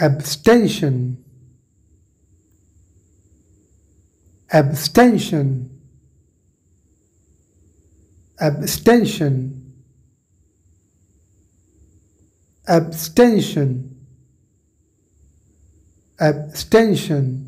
abstention abstention abstention abstention abstention